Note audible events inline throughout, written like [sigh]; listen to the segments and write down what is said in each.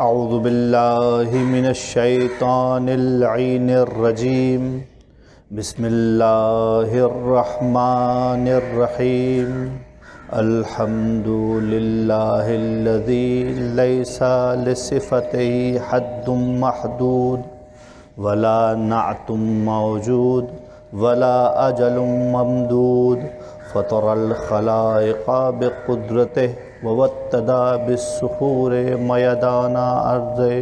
أعوذ بالله من الشيطان العين الرجيم بسم الله الرحمن الرحيم الحمد لله الذي ليس لصفته حد محدود ولا نعت موجود ولا أجل ممدود فطر الخلائق بقدرته ववत्तदा बिस्सुहूरे मयदाना अर्दे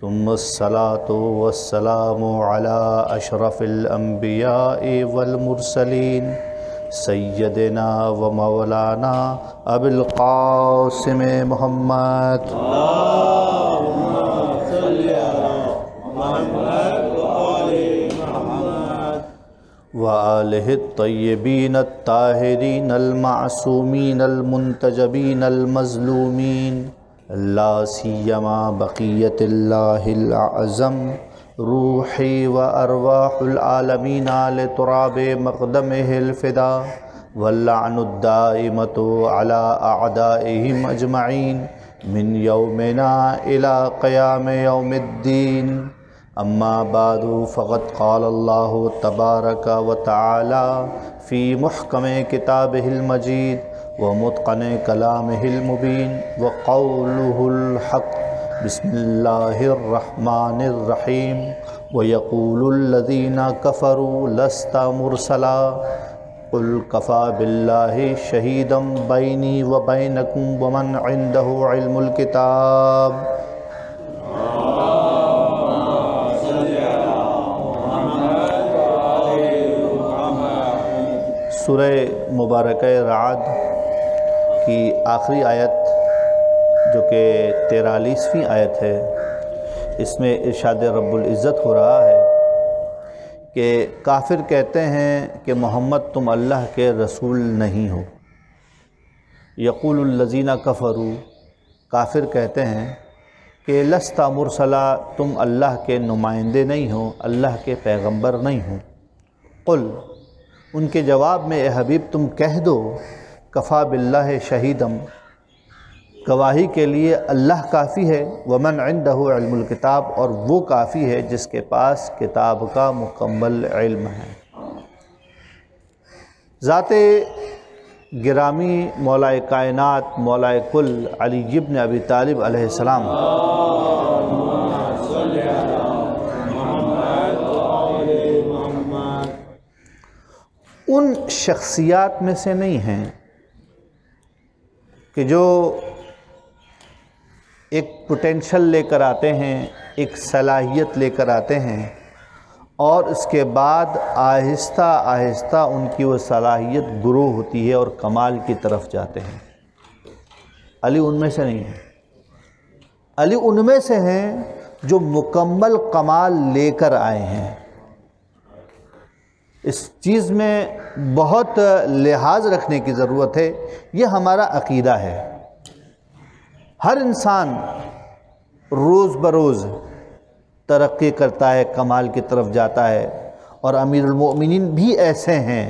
तुम्मसलातो वसलाम अला अशरफ़िलम्बिया वलमरसलिन सैदना व मौलाना अबुल कासिम मोहम्मद वालह तयबीन ताहरीन अलमासूमीन अलमतजबीन अलमजलूमीन ला बक़ीतम रूही व अरवाहमीन आल तुराब मकदम हिलफ़िदा वल्लानुद्दामत अला आदाम अजमाइन मिन यौमिना इला क़याम यौमद्दीन अम्मा बादू फ़त क़ाल्ह तबारक व तला फ़ी महकम किताब हिलमजीद व मतक़न कलाम हिलमुबीन व कौल बसमीम व यकूलदीना कफ़रू लस्ता मुरसला उल्कफ़ा बिल्ला शहीदम बैनी व बैनकुम वमन आइंदो सुर मुबारक रद की आखिरी आयत जो कि तेरालीसवीं आयत है इसमें इर्शाद रब्ज़त हो रहा है कि काफिर कहते हैं कि मोहम्मद तुम अल्लाह के रसूल नहीं हो यक़ूलज़ीना कफ़रू काफिर कहते हैं कि लस्ता मुरसला तुम अल्लाह के नुमाइंदे नहीं हो अल्लाह के पैगंबर नहीं हो कुल उनके जवाब में ए हबीब तुम कह दो कफ़ा बिल्ला शहीदम गवाही के लिए अल्लाह काफ़ी है वमन किताब और वो काफ़ी है जिसके पास किताब का मुकम्मल इल्म है ज़ात गिरामी मौला कायनत मौला कुल अली इब्न अबी तालिब अलैहिस्सलाम उन शख्सियात में से नहीं हैं कि जो एक पोटेंशल लेकर आते हैं एक सलाहियत लेकर आते हैं और उसके बाद आहिस्ता आहिस्ता उनकी वो सलाहियत ग्रो होती है और कमाल की तरफ जाते हैं अली उनमें से नहीं है अली उनमें से हैं जो मुकम्मल कमाल लेकर आए हैं इस चीज़ में बहुत लिहाज रखने की ज़रूरत है ये हमारा अकीदा है हर इंसान रोज़ बरोज़ तरक्की करता है कमाल की तरफ जाता है और अमीरमिन भी ऐसे हैं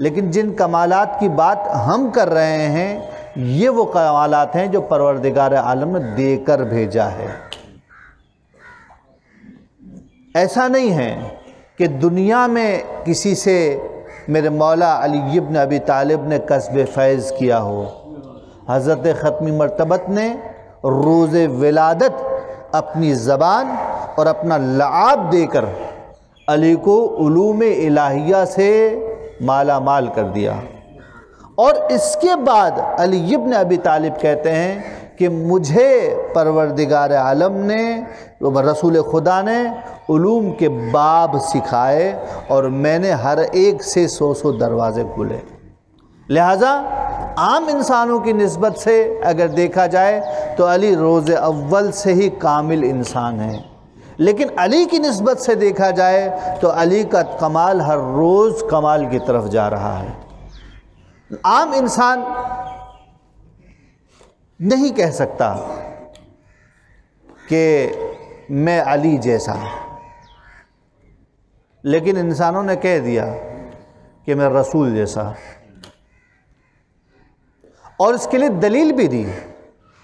लेकिन जिन कमालात की बात हम कर रहे हैं ये वो कमालत हैं जो परवरदिगार आलम ने देकर भेजा है ऐसा नहीं है कि दुनिया में किसी से मेरे मौला अली इब्न अबी तालिब ने कस्ब फैज़ किया हो हज़रत ख़त्मी मरतबत ने रोज़ विलादत अपनी ज़बान और अपना लाभ देकर अली को ूम इलाहिया से माला माल कर दिया और इसके बाद अली इब्न अबी तालिब कहते हैं कि मुझे परवरदिगार आलम ने रसूल खुदा ने ूम के बाब सिखाए और मैंने हर एक से सौ सौ दरवाज़े खोले लिहाजा आम इंसानों की नस्बत से अगर देखा जाए तो अली रोज़ अव्वल से ही कामिल इंसान है लेकिन अली की नस्बत से देखा जाए तो अली का कमाल हर रोज़ कमाल की तरफ जा रहा है आम इंसान नहीं कह सकता कि मैं अली जैसा लेकिन इंसानों ने कह दिया कि मैं रसूल जैसा और इसके लिए दलील भी दी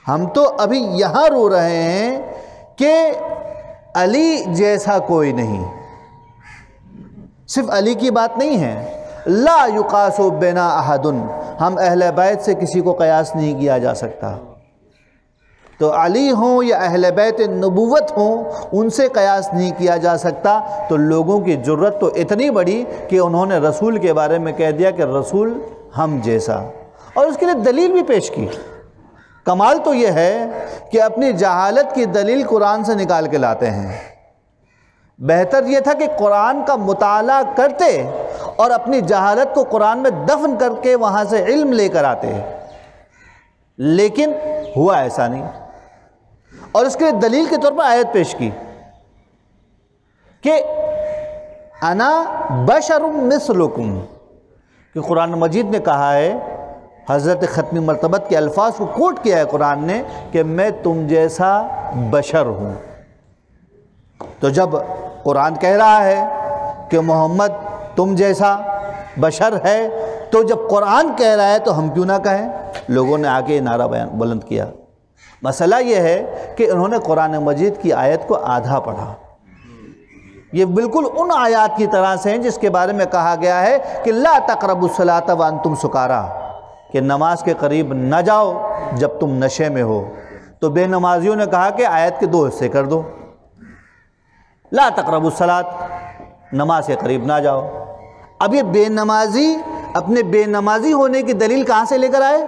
हम तो अभी यहाँ रो रहे हैं कि अली जैसा कोई नहीं सिर्फ अली की बात नहीं है ला युकासो बेना अहदन हम अहल बैत से किसी को कयास नहीं किया जा सकता तो अली हों या अहल बैत नबूवत हों उनसे कयास नहीं किया जा सकता तो लोगों की ज़रूरत तो इतनी बड़ी कि उन्होंने रसूल के बारे में कह दिया कि रसूल हम जैसा और उसके लिए दलील भी पेश की कमाल तो यह है कि अपनी जहालत की दलील कुरान से निकाल के लाते हैं बेहतर यह था कि कुरान का मताल करते और अपनी जहालत को कुरान में दफन करके वहाँ से इल्म लेकर आते लेकिन हुआ ऐसा नहीं और इसके दलील के तौर पर आयत पेश की कि अना बशरुम मिसलुकुम कि कुरान मजीद ने कहा है हज़रत ख़त्मी मरतबत के अल्फाज को कोट किया है कुरान ने कि मैं तुम जैसा बशर हूँ तो जब कुरान कह रहा है कि मोहम्मद तुम जैसा बशर है तो जब कुरान कह रहा है तो हम क्यों ना कहें लोगों ने आके नारा बयान बुलंद किया मसला यह है कि उन्होंने कुरान मजीद की आयत को आधा पढ़ा ये बिल्कुल उन आयात की तरह से हैं जिसके बारे में कहा गया है कि ला तकरबसलात वन तुम सुकारा कि नमाज के करीब न जाओ जब तुम नशे में हो तो बेनमाजियों ने कहा कि आयत के दो हिस्से कर दो ला तकरबसलात नमाज के करीब ना जाओ अब ये बेनमाजी अपने बेनमाजी होने की दलील कहाँ से लेकर आए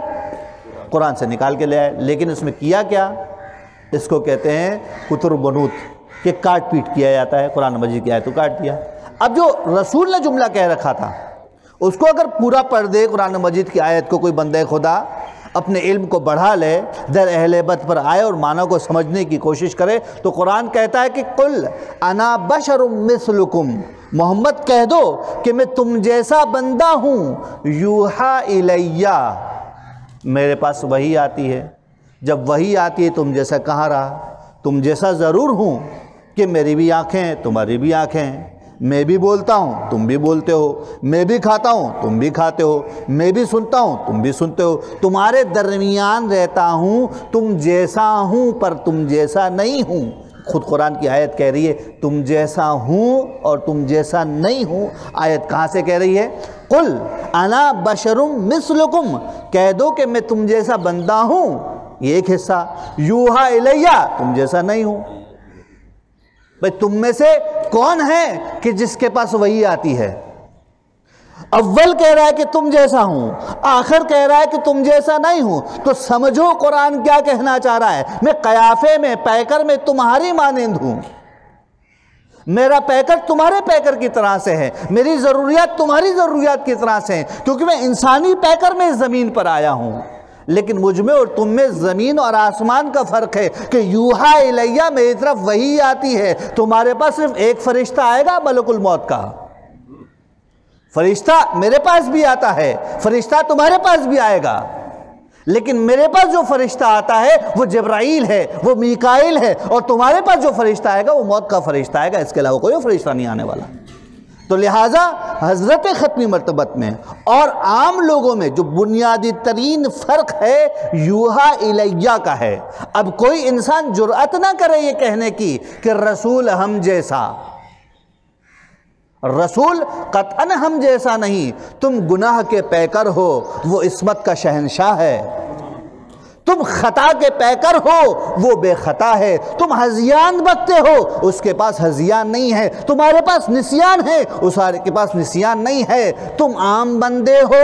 कुरान से निकाल के ले आए लेकिन इसमें किया क्या इसको कहते हैं कुतुर बनूत के काट पीट किया जाता है कुरान मजीद की आयत को काट दिया अब जो रसूल ने जुमला कह रखा था उसको अगर पूरा पढ़ दे कुरान मजीद की आयत को कोई बंदे खुदा अपने इल्म को बढ़ा ले दर अहलेबत पर आए और मानव को समझने की कोशिश करे तो कुरान कहता है कि कुल अना बशर मिसलुकुम मोहम्मद कह दो कि मैं तुम जैसा बंदा हूँ यूहा इलैया मेरे पास वही आती है जब वही आती है तुम जैसा कहाँ रहा तुम जैसा ज़रूर हूँ कि मेरी भी आँखें हैं तुम्हारी भी आँखें हैं मैं भी बोलता हूँ तुम भी बोलते हो मैं भी खाता हूँ तुम भी खाते हो मैं भी सुनता हूँ तुम भी सुनते हो तुम्हारे दरमियान रहता हूँ तुम जैसा हूँ पर तुम जैसा नहीं हूँ खुद कुरान की आयत कह रही है तुम जैसा हूँ और तुम जैसा नहीं हूँ आयत कहाँ से कह रही है कुल अना बशरुम मिसलुकुम कह दो कि मैं तुम जैसा बंदा हूँ ये एक हिस्सा यूहा इलैया तुम जैसा नहीं हूँ भाई तुम में से कौन है कि जिसके पास वही आती है अव्वल कह रहा है कि तुम जैसा हूं आखिर कह रहा है कि तुम जैसा नहीं हूं तो समझो कुरान क्या कहना चाह रहा है मैं कयाफे में पैकर में तुम्हारी मानंद हूं मेरा पैकर तुम्हारे पैकर की तरह से है मेरी ज़रूरियात तुम्हारी ज़रूरियात की तरह से है क्योंकि मैं इंसानी पैकर में ज़मीन पर आया हूँ लेकिन मुझ में और तुम में ज़मीन और आसमान का फ़र्क है कि यूहा इलैया मेरी तरफ वही आती है तुम्हारे पास सिर्फ एक फ़रिश्ता आएगा मलकुल मौत का फरिश्ता मेरे पास भी आता है फरिश्ता तुम्हारे पास भी आएगा लेकिन मेरे पास जो फरिश्ता आता है वो जब्राइल है वो मीकाइल है और तुम्हारे पास जो फरिश्ता आएगा वो मौत का फरिश्ता आएगा इसके अलावा कोई फरिश्ता नहीं आने वाला तो लिहाजा हज़रत ख़त्मी मरतबत में और आम लोगों में जो बुनियादी तरीन फ़र्क है यूहा इलैया का है अब कोई इंसान जुरात ना करे ये कहने की कि रसूल हम जैसा रसूल कतअन हम जैसा नहीं तुम गुनाह के पैकर हो वो इसमत का शहनशाह है तुम खता के पैकर हो वो बेखता है तुम हजियान बकते हो उसके पास हजियान नहीं है तुम्हारे पास निसियान है उस के पास निसियान नहीं है तुम आम बंदे हो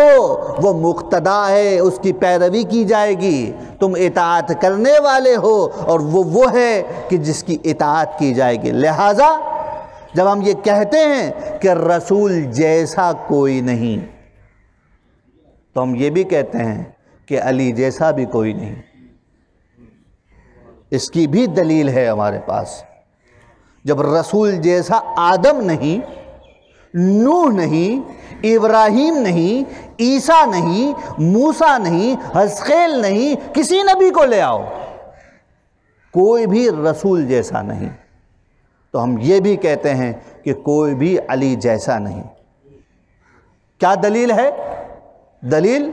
वो मुक्तदा है उसकी पैरवी की जाएगी तुम इतात करने वाले हो और वो वो है कि जिसकी इतात की जाएगी लिहाजा जब हम ये कहते हैं कि रसूल जैसा कोई नहीं तो हम ये भी कहते हैं कि अली जैसा भी कोई नहीं इसकी भी दलील है हमारे पास जब रसूल जैसा आदम नहीं नूह नहीं इब्राहिम नहीं ईसा नहीं मूसा नहीं हसखेल नहीं किसी नबी को ले आओ कोई भी रसूल जैसा नहीं तो हम ये भी कहते हैं कि कोई भी अली जैसा नहीं क्या दलील है दलील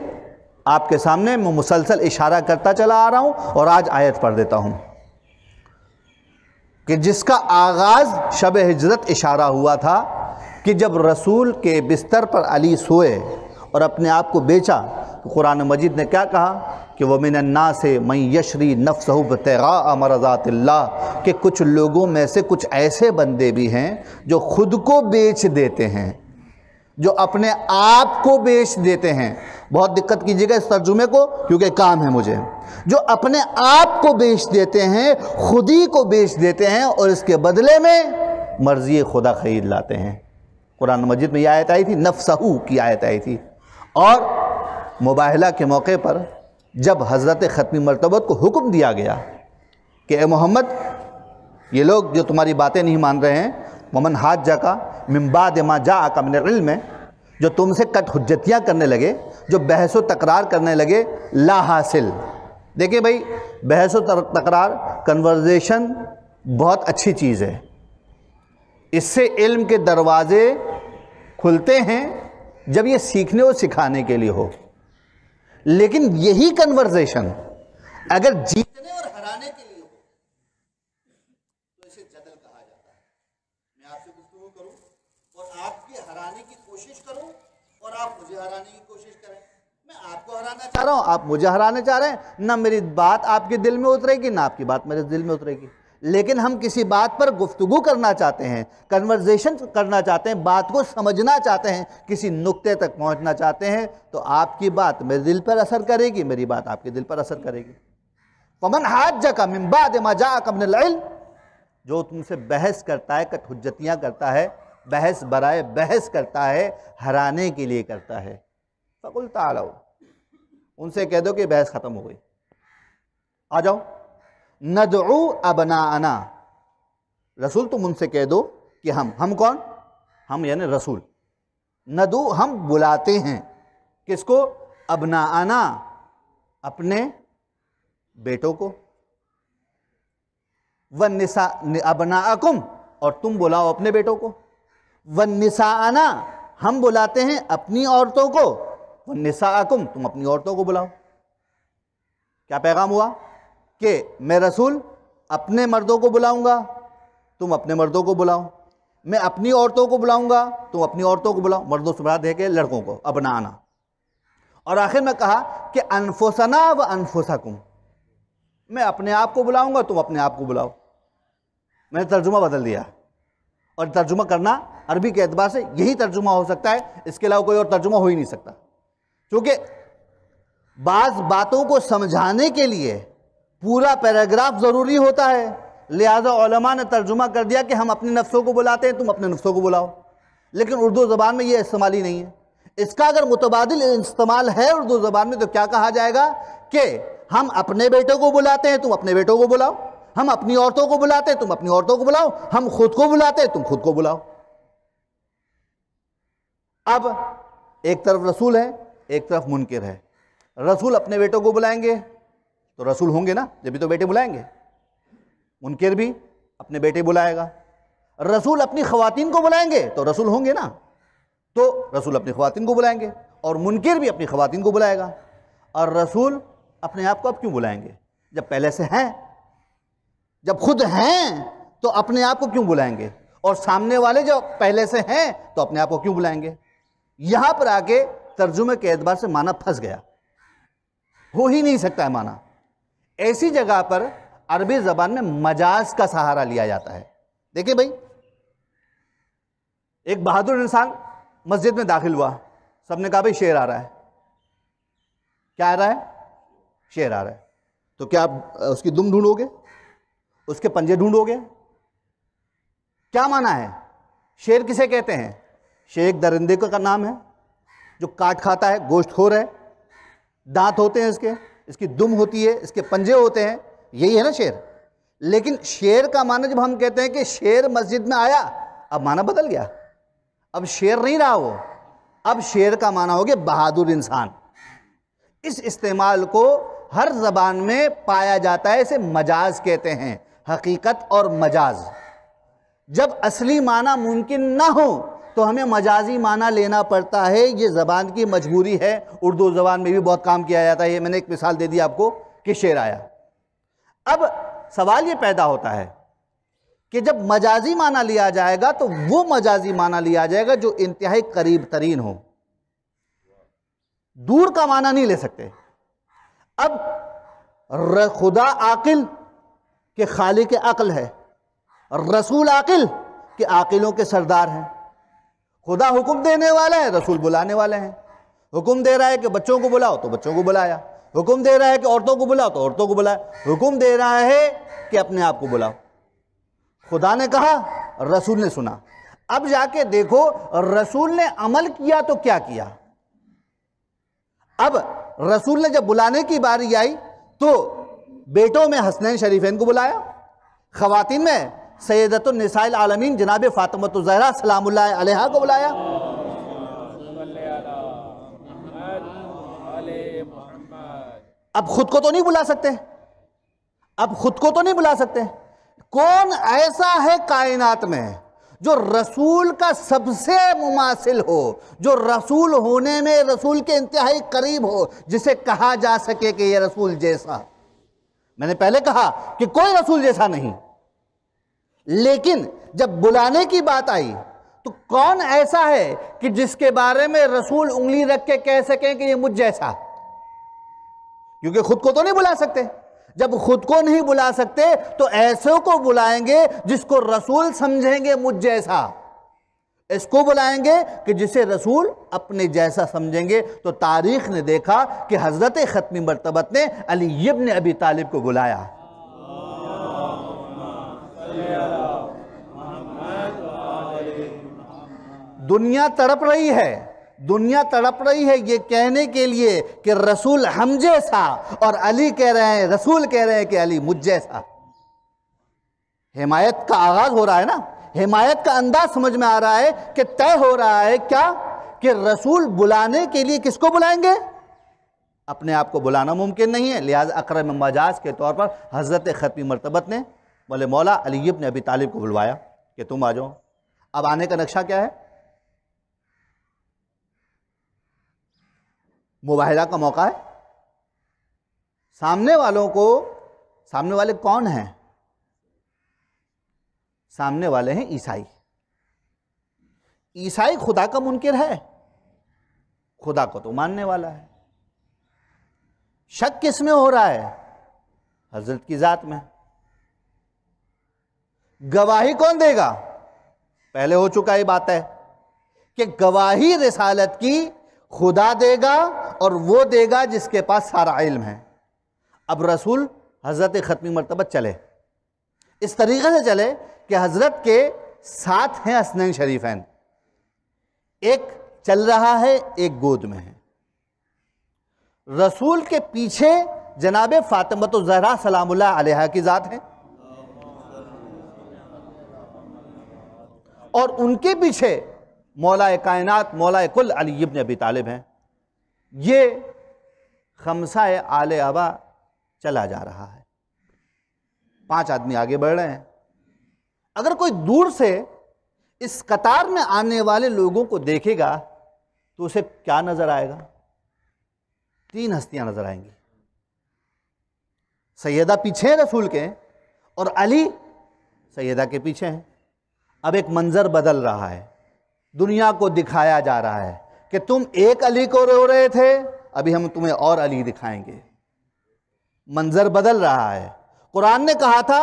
आपके सामने मैं मुसलसल इशारा करता चला आ रहा हूँ और आज आयत पढ़ देता हूँ कि जिसका आगाज़ शब हजरत इशारा हुआ था कि जब रसूल के बिस्तर पर अली सोए और अपने आप को बेचा तो कुरान मजीद ने क्या कहा कि वह ना से मई यशरी नफ़सहब तगा अमरजातल्ला के कुछ लोगों में से कुछ ऐसे बंदे भी हैं जो खुद को बेच देते हैं जो अपने आप को बेच देते हैं बहुत दिक्कत कीजिएगा इस तर्जुमे को क्योंकि काम है मुझे जो अपने आप को बेच देते हैं खुद ही को बेच देते हैं और इसके बदले में मर्ज़ी खुदा ख़रीद लाते हैं कुरान मजिद में यह आयत आई थी नफसहू की आयत आई थी और मुबाहला के मौके पर जब हज़रत ख़त्मी मरतबत को हुक्म दिया गया कि ए मोहम्मद ये लोग जो तुम्हारी बातें नहीं मान रहे हैं ममन हाथ जा का मिम्बाद माँ जा आका मिनल में जो तुमसे कट हजतियाँ करने लगे जो बहस व तकरार करने लगे ला हासिल देखिए भाई बहस व तकरार कन्वर्जेशन बहुत अच्छी चीज़ है इससे इल्म के दरवाज़े खुलते हैं जब ये सीखने और सिखाने के लिए हो लेकिन यही कन्वर्जेशन अगर जीतने और हराने के लिए हो तो इसे जदल कहा जाता है मैं आपसे गुफ्तु करूं और आपके हराने की कोशिश करूं और आप मुझे हराने की कोशिश करें मैं आपको हराना चाह रहा हूं आप मुझे हराने चाह रहे हैं ना मेरी बात आपके दिल में उतरेगी ना आपकी बात मेरे दिल में उतरेगी लेकिन हम किसी बात पर गुफ्तगु करना चाहते हैं कन्वर्जेशन करना चाहते हैं बात को समझना चाहते हैं किसी नुक्ते तक पहुंचना चाहते हैं तो आपकी बात मेरे दिल पर असर करेगी मेरी बात आपके दिल पर असर करेगी पमन हाथ जका मिम्बाद मजा कमन जो तुमसे बहस करता है कठुजतियाँ करता है बहस बराए बहस करता है हराने के लिए करता है फ़कुल तालो उनसे कह दो कि बहस ख़त्म हो गई आ जाओ नदऊ अबना रसूल तुम उनसे कह दो कि हम हम कौन हम यानी रसूल नदू हम बुलाते हैं किसको आना अपने बेटों को वन निसा अकुम और तुम बुलाओ अपने बेटों को व आना हम बुलाते हैं अपनी औरतों को वन निसाकुम तुम अपनी औरतों को बुलाओ क्या पैगाम हुआ कि मैं रसूल अपने मर्दों को बुलाऊंगा तुम अपने मर्दों को बुलाओ मैं अपनी औरतों को बुलाऊंगा तुम अपनी औरतों को बुलाओ मर्दों से बुला दे के लड़कों को अपना आना और आखिर में कहा कि अनफोसना व अनफोसकुम मैं अपने आप को बुलाऊंगा तुम अपने आप को बुलाओ मैंने तर्जुमा बदल दिया और तर्जुमा करना अरबी के अतबार से यही तर्जुमा हो सकता है इसके अलावा कोई और तर्जुमा हो ही नहीं सकता क्योंकि बाज़ बातों को समझाने के लिए पूरा पैराग्राफ ज़रूरी होता है लिहाजा ने तर्जुमा कर दिया कि हम अपने नफ्सों को बुलाते हैं तुम अपने नफ्सों को बुलाओ लेकिन उर्दू ज़बान में यह इस्तेमाल ही नहीं है इसका अगर मुतबादल इस्तेमाल है उर्दू ज़बान में तो क्या कहा जाएगा कि हम अपने बेटों को बुलाते हैं तुम अपने बेटों को बुलाओ हम अपनी औरतों को बुलाते हैं तुम अपनी औरतों को बुलाओ हम खुद को बुलाते हैं तुम खुद को बुलाओ अब एक तरफ रसूल है एक तरफ मुनकर है रसूल अपने बेटों को बुलाएंगे तो रसूल होंगे ना जब भी तो बेटे बुलाएंगे मुनकर भी अपने बेटे बुलाएगा रसूल अपनी खुवान को बुलाएंगे तो रसूल होंगे ना तो रसूल अपनी खवतिन को बुलाएंगे और मुनकर भी अपनी खवतिन को बुलाएगा और रसूल अपने आप को अब क्यों बुलाएंगे जब पहले से हैं जब खुद हैं तो अपने आप को क्यों बुलाएंगे और सामने वाले जो पहले से हैं तो अपने आप को क्यों बुलाएंगे यहाँ पर आके तर्जुमे के एतबार से माना फंस गया हो ही नहीं सकता है माना ऐसी जगह पर अरबी ज़बान में मजाज का सहारा लिया जाता है देखिए भाई एक बहादुर इंसान मस्जिद में दाखिल हुआ सबने कहा भाई शेर आ रहा है क्या आ रहा है शेर आ रहा है तो क्या आप उसकी दुम ढूंढोगे उसके पंजे ढूंढोगे क्या माना है शेर किसे कहते हैं शेर दरिंदे का नाम है जो काट खाता है गोश्त खोर है दांत होते हैं इसके इसकी दुम होती है इसके पंजे होते हैं यही है ना शेर लेकिन शेर का माना जब हम कहते हैं कि शेर मस्जिद में आया अब माना बदल गया अब शेर नहीं रहा वो अब शेर का माना हो गया बहादुर इंसान इस इस्तेमाल को हर जबान में पाया जाता है इसे मजाज कहते हैं हकीकत और मजाज जब असली माना मुमकिन ना हो तो हमें मजाजी माना लेना पड़ता है ये ज़बान की मजबूरी है उर्दू ज़बान में भी बहुत काम किया जाता है ये मैंने एक मिसाल दे दी आपको कि शेर आया अब सवाल ये पैदा होता है कि जब मजाजी माना लिया जाएगा तो वो मजाजी माना लिया जाएगा जो इंतहाई करीब तरीन हो दूर का माना नहीं ले सकते अब खुदा आकिल के के अकल है रसूल आकिल के आकिलों के सरदार हैं खुदा हुक्म देने वाला है रसूल बुलाने वाले हैं हुक्म दे रहा है कि बच्चों को बुलाओ तो बच्चों को बुलाया हुक्म दे रहा है कि औरतों को बुलाओ तो औरतों को बुलाया हुक्म दे रहा है कि अपने आप को बुलाओ खुदा ने कहा रसूल ने सुना अब जाके देखो रसूल ने अमल किया तो क्या किया अब रसूल ने जब बुलाने की बारी आई तो बेटों में हसनैन शरीफेन को बुलाया खवातिन में सैदतनिसाइल आलमीन जनाब फ़ातमतरा सलाम अलहा को बुलाया अब खुद को तो नहीं बुला सकते अब खुद को तो नहीं बुला सकते कौन ऐसा है कायनात में जो रसूल का सबसे मुमासिल हो जो रसूल होने में रसूल के इंतहाई करीब हो जिसे कहा जा सके कि ये रसूल जैसा मैंने पहले कहा कि कोई रसूल जैसा नहीं लेकिन जब बुलाने की बात आई तो कौन ऐसा है कि जिसके बारे में रसूल उंगली रख के कह सकें कि ये मुझ जैसा क्योंकि खुद को तो नहीं बुला सकते जब खुद को नहीं बुला सकते तो ऐसे को बुलाएंगे जिसको रसूल समझेंगे मुझ जैसा इसको बुलाएंगे कि जिसे रसूल अपने जैसा समझेंगे तो तारीख ने देखा कि हज़रत ख़त्मी मरतबत ने अली ने अभी तालिब को बुलाया दुनिया तड़प रही है दुनिया तड़प रही है ये कहने के लिए कि रसूल हम जैसा और अली कह रहे हैं रसूल कह रहे हैं कि अली मुझ जैसा हिमायत का आगाज हो रहा है ना हिमायत का अंदाज समझ में आ रहा है कि तय हो रहा है क्या कि रसूल बुलाने के लिए किसको बुलाएंगे अपने आप को बुलाना मुमकिन नहीं है लिहाजा अक्रम मजाज के तौर पर हज़रत ख़तमी मरतबत ने बोले मौला अलीब ने अभी तालिब को बुलवाया कि तुम आ जाओ अब आने का नक्शा क्या है मुबाहला का मौका है सामने वालों को सामने वाले कौन हैं सामने वाले हैं ईसाई ईसाई खुदा का मुनकर है खुदा को तो मानने वाला है शक किस में हो रहा है हजरत की ज़ात में गवाही कौन देगा पहले हो चुका ये बात है कि गवाही रिसालत की खुदा देगा और वो देगा जिसके पास सारा इल्म है अब रसूल हज़रत ख़त्मी मरतबा चले इस तरीके से चले कि हज़रत के साथ हैं हसनैन शरीफैन एक चल रहा है एक गोद में है रसूल के पीछे जनाब फातमत तो जहरा सलामुल्ला की ज़ात है और उनके पीछे मौलाए कायनात मौलाए कुल अली ने अबी तालिब हैं ये खमसा आले आबा चला जा रहा है पांच आदमी आगे बढ़ रहे हैं अगर कोई दूर से इस कतार में आने वाले लोगों को देखेगा तो उसे क्या नजर आएगा तीन हस्तियां नजर आएंगी सैदा पीछे हैं रसूल के और अली सैदा के पीछे हैं अब एक मंज़र बदल रहा है दुनिया को दिखाया जा रहा है कि तुम एक अली को रो रहे थे अभी हम तुम्हें और अली दिखाएंगे मंजर बदल रहा है कुरान ने कहा था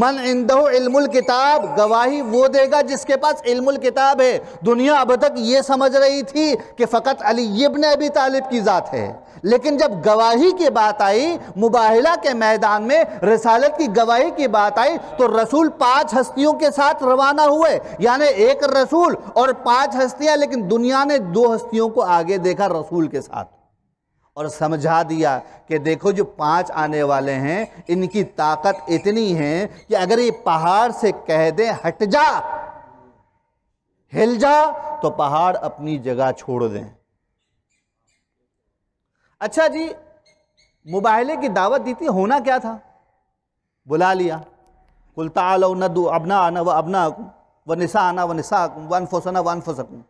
मन इंदो इल्मुल किताब गवाही वो देगा जिसके पास इल्मुल किताब है दुनिया अब तक ये समझ रही थी कि फ़कत अली इब्न अभी तालिब की ज़ात है लेकिन जब गवाही की बात आई मुबाहला के मैदान में रसालत की गवाही की बात आई तो रसूल पांच हस्तियों के साथ रवाना हुए यानी एक रसूल और पांच हस्तियां लेकिन दुनिया ने दो हस्तियों को आगे देखा रसूल के साथ और समझा दिया कि देखो जो पांच आने वाले हैं इनकी ताकत इतनी है कि अगर ये पहाड़ से कह दे हट जा हिल जा तो पहाड़ अपनी जगह छोड़ दें अच्छा जी मुबाहले की दावत दी थी होना क्या था बुला लिया कुलता नदू अबना आना व अबना व निशा आना व निशा वन फोसना वन फोसकू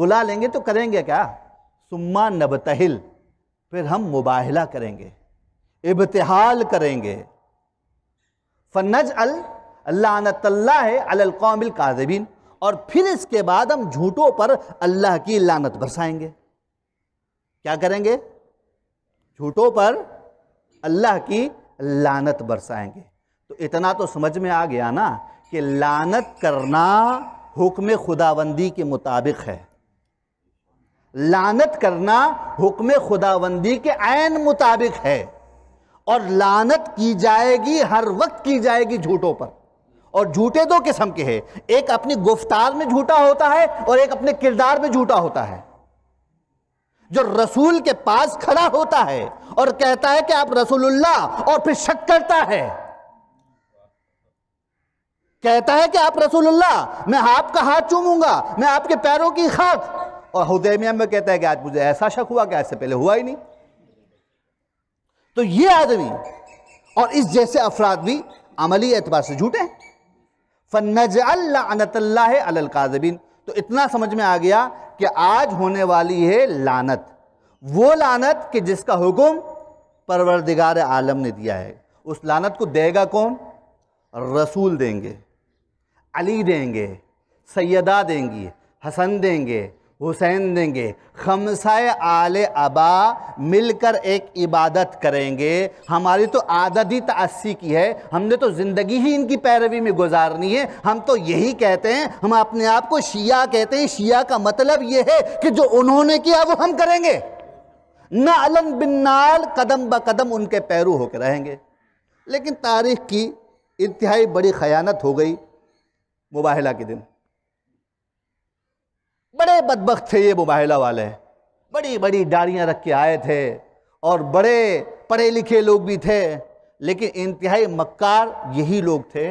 बुला लेंगे तो करेंगे क्या सुम्मा नबतहिल फिर हम मुबाहला करेंगे इबतहाल करेंगे फनज अल अल्लाह है अलकौमिल काजबीन और फिर इसके बाद हम झूठों पर अल्लाह की लानत बरसाएंगे क्या करेंगे झूठों पर अल्लाह की लानत बरसाएंगे तो इतना तो समझ में आ गया ना कि लानत करना हुक्म खुदाबंदी के मुताबिक है लानत करना हुक्म खुदाबंदी के आयन मुताबिक है और लानत की जाएगी हर वक्त की जाएगी झूठों पर और झूठे दो किस्म के हैं एक अपनी गुफ्तार में झूठा होता है और एक अपने किरदार में झूठा होता है जो रसूल के पास खड़ा होता है और कहता है कि आप रसूलुल्लाह और फिर शक करता है कहता है कि आप रसूलुल्लाह मैं आपका हाथ चूमूंगा मैं आपके पैरों की खाक और हुदैमिया में कहता है कि आज मुझे ऐसा शक हुआ कि आज से पहले हुआ ही नहीं तो ये आदमी और इस जैसे अफराद भी अमली एतबार से झूठे हैं फनजबिन तो इतना समझ में आ गया कि आज होने वाली है लानत वो लानत कि जिसका हुक्म परवरदिगार आलम ने दिया है उस लानत को देगा कौन रसूल देंगे अली देंगे सैदा देंगी हसन देंगे हुसैन देंगे खमसाए आल अबा मिलकर एक इबादत करेंगे हमारी तो आदत ही तस्सी की है हमने तो ज़िंदगी ही इनकी पैरवी में गुजारनी है हम तो यही कहते हैं हम अपने आप को शिया कहते हैं शिया का मतलब ये है कि जो उन्होंने किया वो हम करेंगे ना अलम नाल कदम ब कदम उनके पैरू होकर रहेंगे लेकिन तारीख की इंतहाई बड़ी खयानत हो गई मुबाहला के दिन बड़े बदबक थे ये मुबाहला वाले बड़ी बड़ी डाड़ियाँ रख के आए थे और बड़े पढ़े लिखे लोग भी थे लेकिन इंतहाई मक्कार यही लोग थे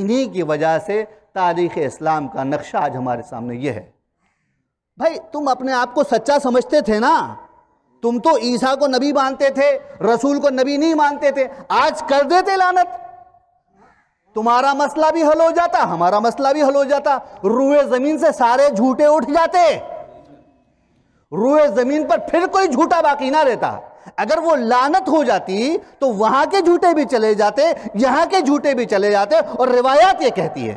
इन्हीं की वजह से तारीख़ इस्लाम का नक्शा आज हमारे सामने ये है भाई तुम अपने आप को सच्चा समझते थे ना तुम तो ईसा को नबी मानते थे रसूल को नबी नहीं मानते थे आज कर देते लानत तुम्हारा मसला भी हल हो जाता हमारा मसला भी हल हो जाता रूए जमीन से सारे झूठे उठ जाते रूए जमीन पर फिर कोई झूठा बाकी ना रहता अगर वो लानत हो जाती तो वहां के झूठे भी चले जाते यहां के झूठे भी चले जाते और रिवायत ये कहती है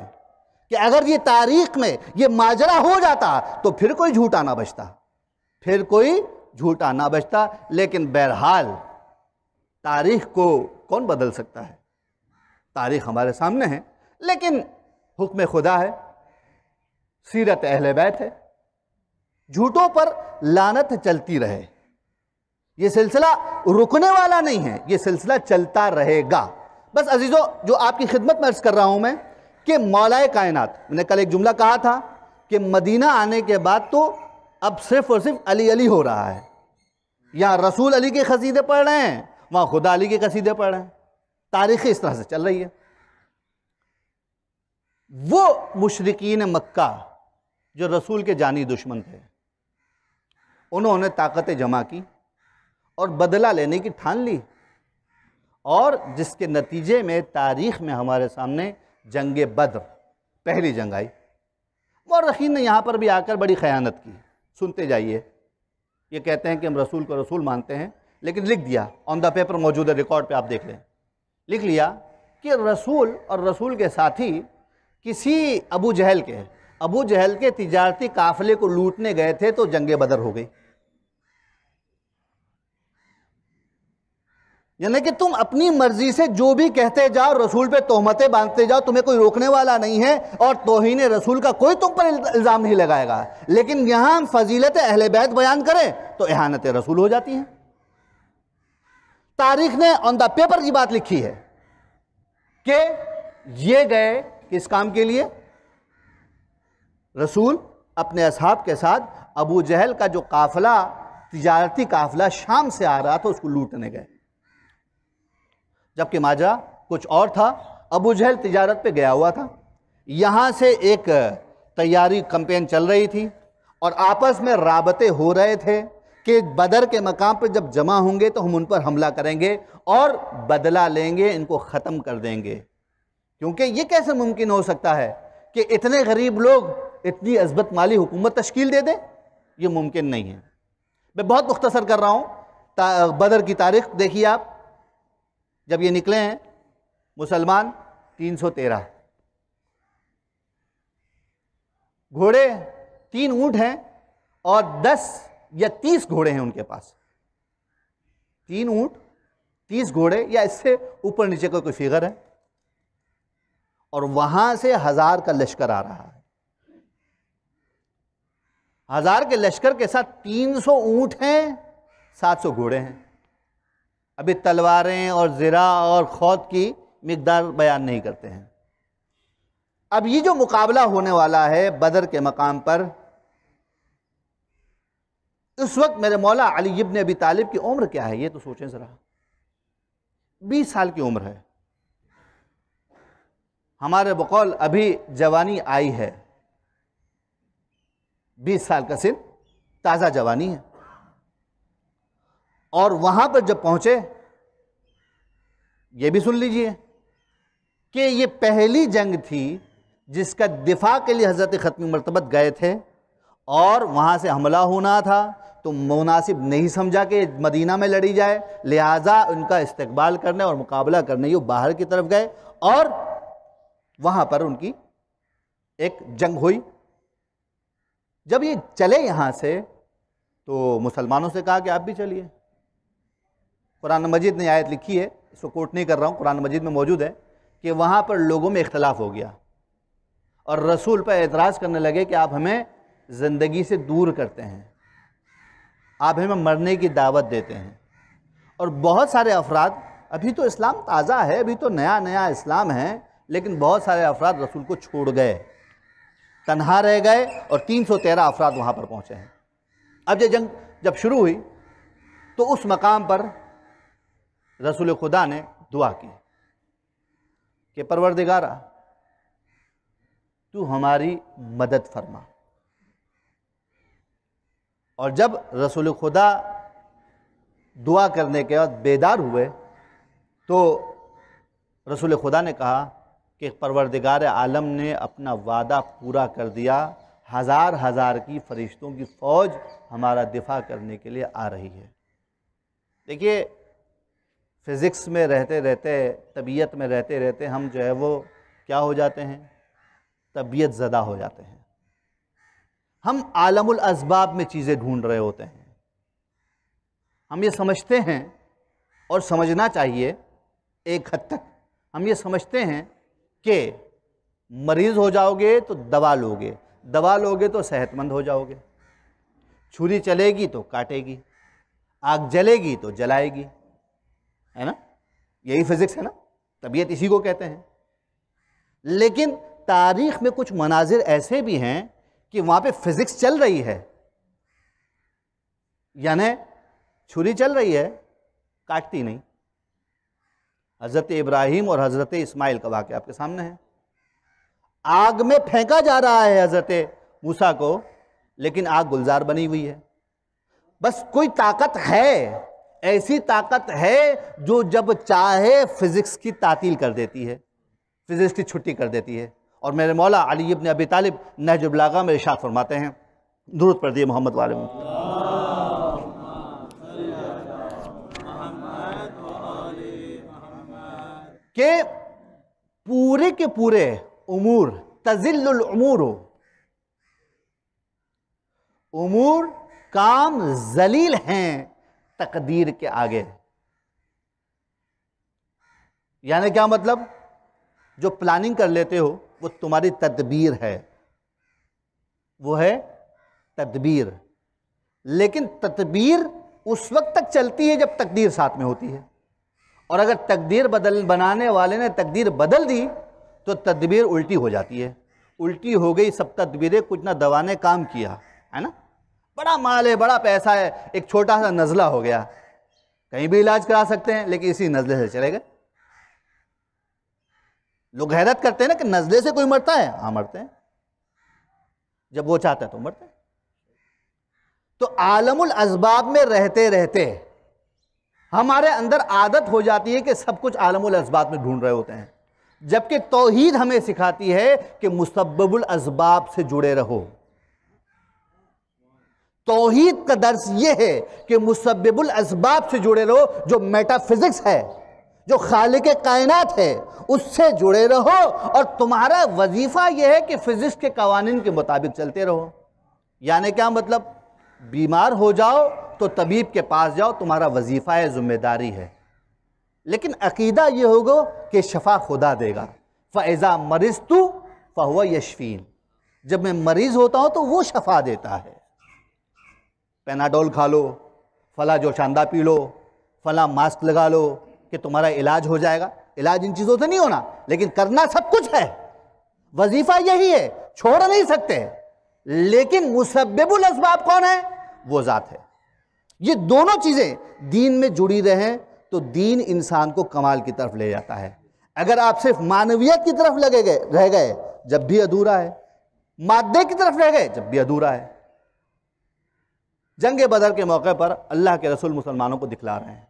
कि अगर ये तारीख में ये माजरा हो जाता तो फिर कोई झूठा ना बचता फिर कोई झूठा ना बचता लेकिन बहरहाल तारीख को कौन बदल सकता है तारीख हमारे सामने है लेकिन हुक्म खुदा है सीरत अहल बैत है झूठों पर लानत चलती रहे ये सिलसिला रुकने वाला नहीं है ये सिलसिला चलता रहेगा बस अजीज़ों जो आपकी खिदमत में अर्ज़ कर रहा हूँ मैं कि मौलाए कायनात मैंने कल एक जुमला कहा था कि मदीना आने के बाद तो अब सिर्फ और सिर्फ अली अली हो रहा है यहाँ रसूल अली के कसीदे पढ़ रहे हैं वहाँ खुदा अली के कसीदे पढ़ रहे हैं तारीख इस तरह से चल रही है वो मुशरकिन मक्का जो रसूल के जानी दुश्मन थे उन्होंने ताकतें जमा की और बदला लेने की ठान ली और जिसके नतीजे में तारीख में हमारे सामने जंग बद्र पहली जंग आई मौरखीन ने यहाँ पर भी आकर बड़ी खयानत की सुनते जाइए ये कहते हैं कि हम रसूल को रसूल मानते हैं लेकिन लिख दिया ऑन द पेपर मौजूद है रिकॉर्ड पे आप देख लें लिख लिया कि रसूल और रसूल के साथी किसी अबू जहल के अबू जहल के तिजारती काफले को लूटने गए थे तो जंगे बदर हो गई यानी कि तुम अपनी मर्जी से जो भी कहते जाओ रसूल पे तोहमतें बांधते जाओ तुम्हें कोई रोकने वाला नहीं है और तोहिने रसूल का कोई तुम पर इल्ज़ाम नहीं लगाएगा लेकिन यहाँ हम फजीलत अहल बैत बयान करें तो एहानत रसूल हो जाती हैं तारीख ने ऑन द पेपर की बात लिखी है कि ये गए किस काम के लिए रसूल अपने असहाब के साथ अबू जहल का जो काफिला तजारती काफिला शाम से आ रहा था उसको लूटने गए जबकि माजरा कुछ और था अबू जहल तजारत पे गया हुआ था यहाँ से एक तैयारी कंपेन चल रही थी और आपस में राबते हो रहे थे कि बदर के मकाम पर जब जमा होंगे तो हम उन पर हमला करेंगे और बदला लेंगे इनको ख़त्म कर देंगे क्योंकि ये कैसे मुमकिन हो सकता है कि इतने गरीब लोग इतनी अजबत माली हुकूमत तश्कील दे दें ये मुमकिन नहीं है मैं बहुत मुख्तसर कर रहा हूँ बदर की तारीख देखिए आप जब ये निकले हैं मुसलमान तीन सौ तेरह घोड़े तीन ऊँट हैं और दस या तीस घोड़े हैं उनके पास तीन ऊंट तीस घोड़े या इससे ऊपर नीचे का कोई फिगर है और वहां से हजार का लश्कर आ रहा है हजार के लश्कर के साथ तीन सौ ऊंट हैं सात सौ घोड़े हैं अभी तलवारें और ज़रा और खौत की मकदार बयान नहीं करते हैं अब ये जो मुकाबला होने वाला है बदर के मकाम पर उस वक्त मेरे मौला अली इब्न अबी तालिब की उम्र क्या है ये तो सोचें ज़रा बीस साल की उम्र है हमारे बकौल अभी जवानी आई है बीस साल का सिर्फ ताज़ा जवानी है और वहाँ पर जब पहुँचे ये भी सुन लीजिए कि ये पहली जंग थी जिसका दिफा के लिए हज़रत ख़त्म मरतबत गए थे और वहाँ से हमला होना था तो मुनासिब नहीं समझा कि मदीना में लड़ी जाए लिहाजा उनका इस्तकबाल करने और मुकाबला करने वो बाहर की तरफ गए और वहाँ पर उनकी एक जंग हुई जब ये चले यहाँ से तो मुसलमानों से कहा कि आप भी चलिए कुरान मजिद ने आयत लिखी है इसको कोट नहीं कर रहा हूँ कुरान मजिद में मौजूद है कि वहाँ पर लोगों में इख्तलाफ हो गया और रसूल पर एतराज़ करने लगे कि आप हमें ज़िंदगी से दूर करते हैं आप हमें मरने की दावत देते हैं और बहुत सारे अफराद अभी तो इस्लाम ताज़ा है अभी तो नया नया इस्लाम है लेकिन बहुत सारे अफराद रसूल को छोड़ गए तन्हा रह गए और 313 अफराद वहाँ पर पहुँचे हैं अब ये जंग जब शुरू हुई तो उस मकाम पर रसूल खुदा ने दुआ की कि परवरदिगारा तू हमारी मदद फरमा और जब रसूल खुदा दुआ करने के बाद बेदार हुए तो रसूल खुदा ने कहा कि परवरदिगार आलम ने अपना वादा पूरा कर दिया हज़ार हज़ार की फ़रिश्तों की फ़ौज हमारा दिफा करने के लिए आ रही है देखिए फिज़िक्स में रहते रहते तबीयत में रहते रहते हम जो है वो क्या हो जाते हैं तबीयत ज़दा हो जाते हैं हम आलमुल अजबाब में चीज़ें ढूंढ रहे होते हैं हम ये समझते हैं और समझना चाहिए एक हद तक हम ये समझते हैं कि मरीज़ हो जाओगे तो दवा लोगे दवा लोगे तो सेहतमंद हो जाओगे छुरी चलेगी तो काटेगी आग जलेगी तो जलाएगी है ना यही फिज़िक्स है ना तबीयत इसी को कहते हैं लेकिन तारीख़ में कुछ मनाजिर ऐसे भी हैं कि वहां पे फिजिक्स चल रही है यानी छुरी चल रही है काटती नहीं हज़रत इब्राहिम और हज़रत इस्माइल का वाक्य आपके सामने है आग में फेंका जा रहा है हज़रत मूसा को लेकिन आग गुलजार बनी हुई है बस कोई ताकत है ऐसी ताकत है जो जब चाहे फिज़िक्स की तातील कर देती है फिज़िक्स की छुट्टी कर देती है और मेरे मौला अली इब्न अबी तालिब नहजबलागा में इशात फरमाते हैं दुरुद पर दिए मोहम्मद वाले में के पूरे के पूरे उमूर तजिलमूर उमूर काम जलील हैं तकदीर के आगे यानी क्या मतलब जो प्लानिंग कर लेते हो वो तुम्हारी तदबीर है वो है तदबीर लेकिन तदबीर उस वक्त तक चलती है जब तकदीर साथ में होती है और अगर तकदीर बदल बनाने वाले ने तकदीर बदल दी तो तदबीर उल्टी हो जाती है उल्टी हो गई सब तदबीरें कुछ ना दवा ने काम किया है ना बड़ा माल है बड़ा पैसा है एक छोटा सा नज़ला हो गया कहीं भी इलाज करा सकते हैं लेकिन इसी नज़ले से चले गए लोग हैरत करते हैं ना कि नज़ले से कोई मरता है हाँ मरते हैं जब वो चाहता है तो मरते हैं तो आलमुल अजबाब में रहते रहते हमारे अंदर आदत हो जाती है कि सब कुछ आलमुल अजबाब में ढूंढ रहे होते हैं जबकि तोहीद हमें सिखाती है कि मुसब्बुल अजबाब से जुड़े रहो तोहीद का दर्श यह है कि मुसब्बुल अजबाब से जुड़े रहो जो मेटाफिजिक्स है जो के कायनत है उससे जुड़े रहो और तुम्हारा वजीफ़ा यह है कि फिज़िक्स के कवानीन के मुताबिक चलते रहो यानी क्या मतलब बीमार हो जाओ तो तबीब के पास जाओ तुम्हारा वजीफ़ा है ज़िम्मेदारी है लेकिन अकीदा ये होगा कि शफा खुदा देगा फ़ैज़ा मरीज़ तू फुआ यशफीन जब मैं मरीज़ होता हूँ तो वो शफा देता है पेनाडोल खा लो फला जोशानदा पी लो फला मास्क लगा लो कि तुम्हारा इलाज हो जाएगा इलाज इन चीज़ों से नहीं होना लेकिन करना सब कुछ है वजीफा यही है छोड़ नहीं सकते लेकिन मुसब्बुल इसबाब कौन है वो ज़ात है ये दोनों चीज़ें दीन में जुड़ी रहें तो दीन इंसान को कमाल की तरफ ले जाता है अगर आप सिर्फ मानवीय की तरफ लगे गए रह गए जब भी अधूरा है मादे की तरफ रह गए जब भी अधूरा है जंग बदर के मौके पर अल्लाह के रसूल मुसलमानों को दिखला रहे हैं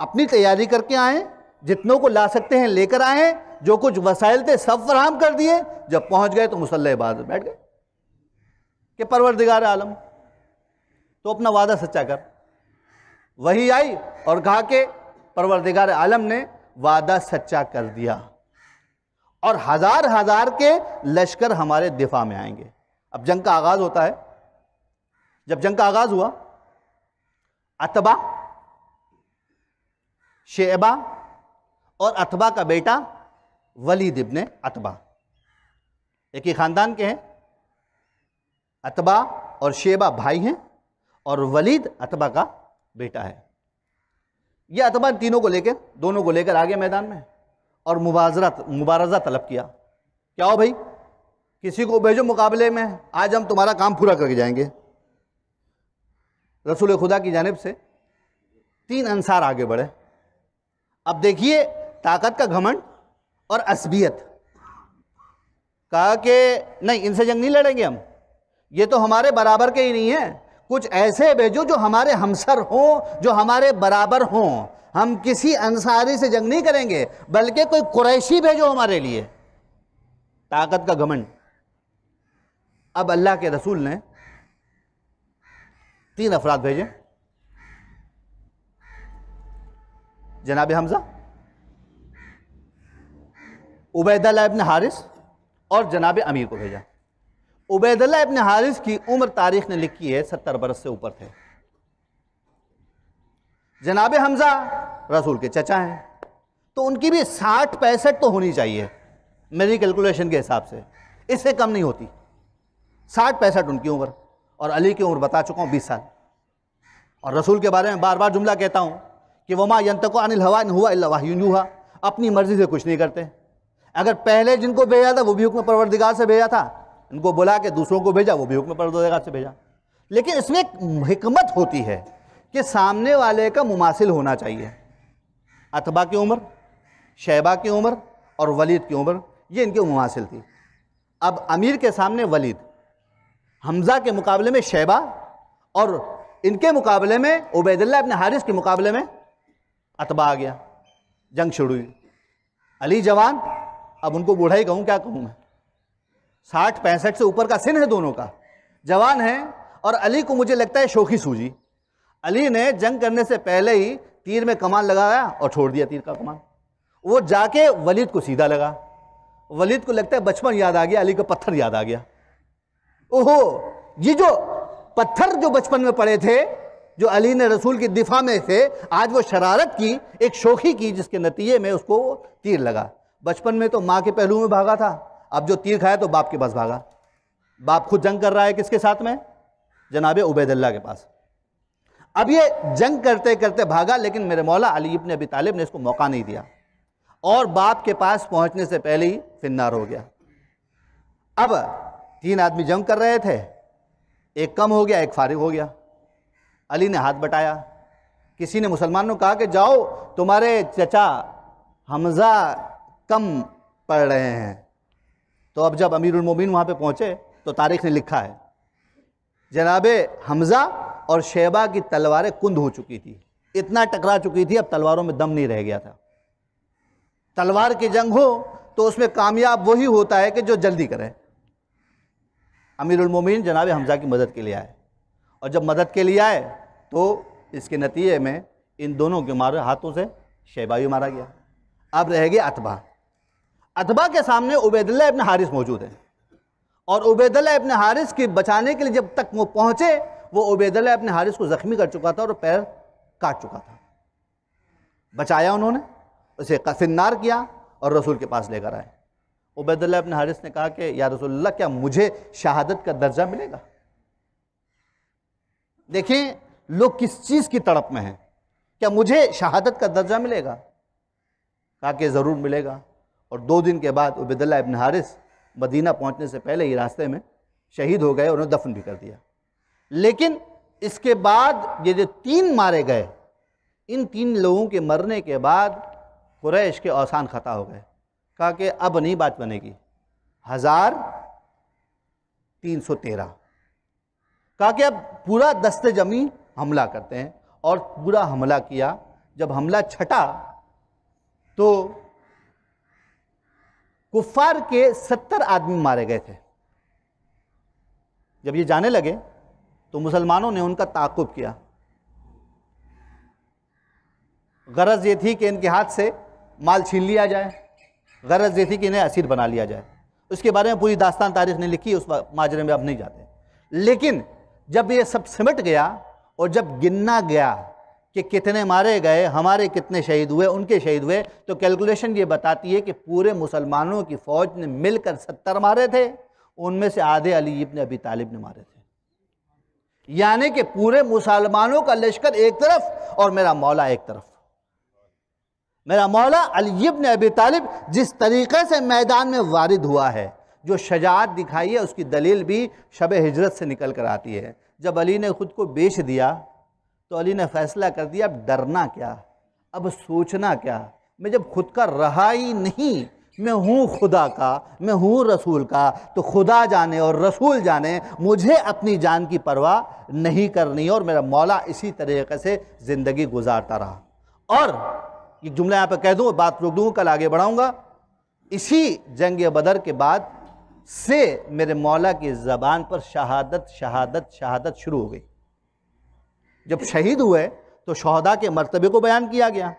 अपनी तैयारी करके आए जितनों को ला सकते हैं लेकर आए जो कुछ वसाइल थे सब फराम कर दिए जब पहुंच गए तो मुसल इबादत बैठ गए कि परवरदिगार आलम तो अपना वादा सच्चा कर वही आई और कहा कि परवरदिगार आलम ने वादा सच्चा कर दिया और हज़ार हज़ार के लश्कर हमारे दिफा में आएंगे अब जंग का आगाज़ होता है जब जंग का आगाज़ हुआ अतबा शेबा और अतबा का बेटा वलीद इबन अतबा एक ही ख़ानदान के हैं अतबा और शेबा भाई हैं और वलीद अतबा का बेटा है यह अतबा तीनों को लेकर दोनों को लेकर आ गया मैदान में और मुबाजरा मुबारजा तलब किया क्या हो भाई किसी को भेजो मुकाबले में आज हम तुम्हारा काम पूरा करके जाएंगे रसूल खुदा की जानब से तीन अंसार आगे बढ़े अब देखिए ताकत का घमंड और असबियत कहा कि नहीं इनसे जंग नहीं लड़ेंगे हम ये तो हमारे बराबर के ही नहीं है कुछ ऐसे भेजो जो हमारे हमसर हों जो हमारे बराबर हों हम किसी अंसारी से जंग नहीं करेंगे बल्कि कोई कुरैशी भेजो हमारे लिए ताकत का घमंड अब अल्लाह के रसूल ने तीन अफराद भेजे जनाब हमज़ा उबैदल्ला इबन हारिस और जनाब अमीर को भेजा उबैदल्ला इबन हारिस की उम्र तारीख ने लिखी है सत्तर बरस से ऊपर थे जनाब हमज़ा रसूल के चचा हैं तो उनकी भी साठ पैंसठ तो होनी चाहिए मेरी कैलकुलेशन के हिसाब से इससे कम नहीं होती साठ पैंसठ उनकी उम्र और अली की उम्र बता चुका हूँ बीस साल और रसूल के बारे में बार बार जुमला कहता हूँ कि वमा यंत को अनिल हवा इन हुआ अल्ला वाहूहा अपनी मर्ज़ी से कुछ नहीं करते अगर पहले जिनको भेजा था वो भी हुक्म परवरदिगार से भेजा था इनको बुला के दूसरों को भेजा वो भी हुक्म परवरदिगार से भेजा लेकिन इसमें एक हमत होती है कि सामने वाले का मुमासिल होना चाहिए अतबा की उम्र शैबा की उम्र और वलीद की उम्र ये इनकी मुमासिल थी अब अमीर के सामने वलीद हमज़ा के मुकाबले में शैबा और इनके मुकाबले में उबैदुल्ला अपने हारिस के मुकाबले में अतबा आ गया जंग शुरू हुई अली जवान अब उनको बूढ़ा ही कहूँ क्या कहूँ मैं साठ पैंसठ से ऊपर का सिन है दोनों का जवान है और अली को मुझे लगता है शोखी सूझी अली ने जंग करने से पहले ही तीर में कमान लगाया और छोड़ दिया तीर का कमान वो जाके वलीद को सीधा लगा वलीद को लगता है बचपन याद आ गया अली को पत्थर याद आ गया ओहो ये जो पत्थर जो बचपन में पड़े थे जो अली ने रसूल की दिफा में थे आज वो शरारत की एक शोखी की जिसके नतीजे में उसको तीर लगा बचपन में तो माँ के पहलू में भागा था अब जो तीर खाया तो बाप के पास भागा बाप खुद जंग कर रहा है किसके साथ में जनाब उबैदल्ला के पास अब ये जंग करते करते भागा लेकिन मेरे मौला अली इब्न अबी तालिब ने इसको मौका नहीं दिया और बाप के पास पहुंचने से पहले ही फिन्नार हो गया अब तीन आदमी जंग कर रहे थे एक कम हो गया एक फारिग हो गया अली ने हाथ बटाया किसी ने मुसलमानों कहा कि जाओ तुम्हारे चचा हमज़ा कम पढ़ रहे हैं तो अब जब मोमिन वहाँ पे पहुँचे तो तारीख ने लिखा है जनाब हमज़ा और शेबा की तलवारें कुंद हो चुकी थी इतना टकरा चुकी थी अब तलवारों में दम नहीं रह गया था तलवार की जंग हो तो उसमें कामयाब वही होता है कि जो जल्दी अमीरुल मोमिन जनाब हमज़ा की मदद के लिए आए और जब मदद के लिए आए तो इसके नतीजे में इन दोनों के मारे हाथों से शैबा भी मारा गया अब रह गया अतबा अतबा के सामने उबैदल अपने हारिस मौजूद हैं और उबैदुल्ला अपने हारिस की बचाने के लिए जब तक वो पहुँचे वो उबैदुल्ला अपने हारिस को ज़ख्मी कर चुका था और पैर काट चुका था बचाया उन्होंने उसे कसिनार किया और रसूल के पास लेकर आए उबैदल अपने हारिस ने कहा कि या रसोल्ला क्या मुझे शहादत का दर्जा मिलेगा देखें लोग किस चीज़ की तड़प में हैं क्या मुझे शहादत का दर्जा मिलेगा कहा कि ज़रूर मिलेगा और दो दिन के बाद उबैदुल्ला इबन हारिस मदीना पहुंचने से पहले ही रास्ते में शहीद हो गए और उन्हें दफन भी कर दिया लेकिन इसके बाद ये जो तीन मारे गए इन तीन लोगों के मरने के बाद कुरैश के औसान ख़ता हो गए कहा कि अब नहीं बात बनेगी हज़ार तीन सौ तेरह कहा कि अब पूरा दस्ते जमी हमला करते हैं और पूरा हमला किया जब हमला छटा तो कुफार के सत्तर आदमी मारे गए थे जब ये जाने लगे तो मुसलमानों ने उनका ताकुब किया गरज ये थी कि इनके हाथ से माल छीन लिया जाए गरज ये थी कि इन्हें असीर बना लिया जाए उसके बारे में पूरी दास्तान तारीख ने लिखी उस माजरे में अब नहीं जाते लेकिन जब ये सब सिमट गया और जब गिनना गया कि कितने मारे गए हमारे कितने शहीद हुए उनके शहीद हुए तो कैलकुलेशन ये बताती है कि पूरे मुसलमानों की फ़ौज ने मिलकर सत्तर मारे थे उनमें से आधे अली इब्न अभी तालिब ने मारे थे यानी कि पूरे मुसलमानों का लश्कर एक तरफ और मेरा मौला एक तरफ मेरा मौला अली ने अभी तालिब जिस तरीके से मैदान में वारिद हुआ है जो शजात दिखाई है उसकी दलील भी शब हजरत से निकल कर आती है जब अली ने ख़ुद को बेच दिया तो अली ने फ़ैसला कर दिया अब डरना क्या अब सोचना क्या मैं जब खुद का रहा ही नहीं मैं हूँ खुदा का मैं हूँ रसूल का तो खुदा जाने और रसूल जाने मुझे अपनी जान की परवाह नहीं करनी और मेरा मौला इसी तरीके से ज़िंदगी गुजारता रहा और ये जुमला यहाँ पर कह दूँ बात रोक दूँ कल आगे बढ़ाऊँगा इसी जंग बदर के बाद से मेरे मौला की ज़बान पर शहादत शहादत शहादत शुरू हो गई जब शहीद हुए तो शहदा के मरतबे को बयान किया गया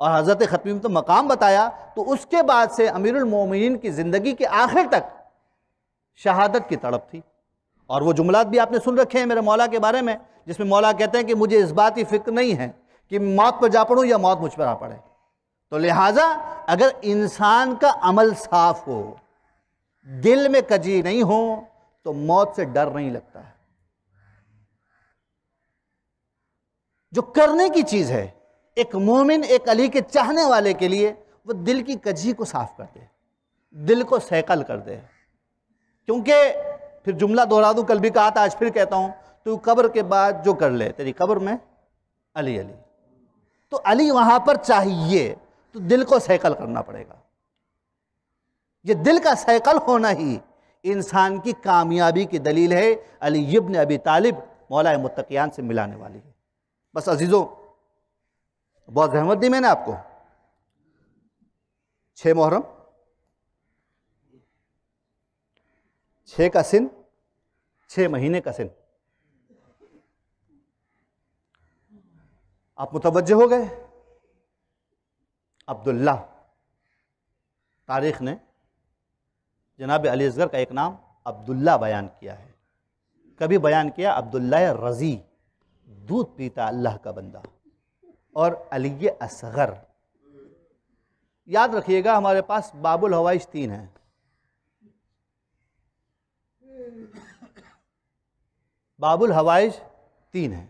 और हज़रत ख़त्मी तो मकाम बताया तो उसके बाद से अमीरमिन की ज़िंदगी के आखिर तक शहादत की तड़प थी और वो जुमलात भी आपने सुन रखे हैं मेरे मौला के बारे में जिसमें मौला कहते हैं कि मुझे इस बात की फ़िक्र नहीं है कि मौत पर जा पड़ूँ या मौत मुझ पर आ पड़े तो लिहाजा अगर इंसान का अमल साफ़ हो दिल में कजी नहीं हो तो मौत से डर नहीं लगता है जो करने की चीज है एक मोमिन एक अली के चाहने वाले के लिए वो दिल की कजी को साफ कर दे दिल को सैकल कर दे क्योंकि फिर जुमला दोहरा दू कल भी कहा था आज फिर कहता हूँ तू कब्र के बाद जो कर ले तेरी कब्र में अली अली तो अली वहां पर चाहिए तो दिल को सैकल करना पड़ेगा ये दिल का सैकल होना ही इंसान की कामयाबी की दलील है अली इब्न अबी तालिब मौलाए मतकियान से मिलाने वाली है बस अजीज़ों बहुत रहमत दी मैंने आपको छः मुहर्रम छः का सिन छः महीने का सिन आप मुतवज हो गए अब्दुल्ला तारीख ने जनाब अली असगर का एक नाम अब्दुल्ला बयान किया है कभी बयान किया अब्दुल्ला रज़ी दूध पीता अल्लाह का बंदा और अली असगर याद रखिएगा हमारे पास बाबुल हवाइश तीन है बाबुल हवाइश तीन है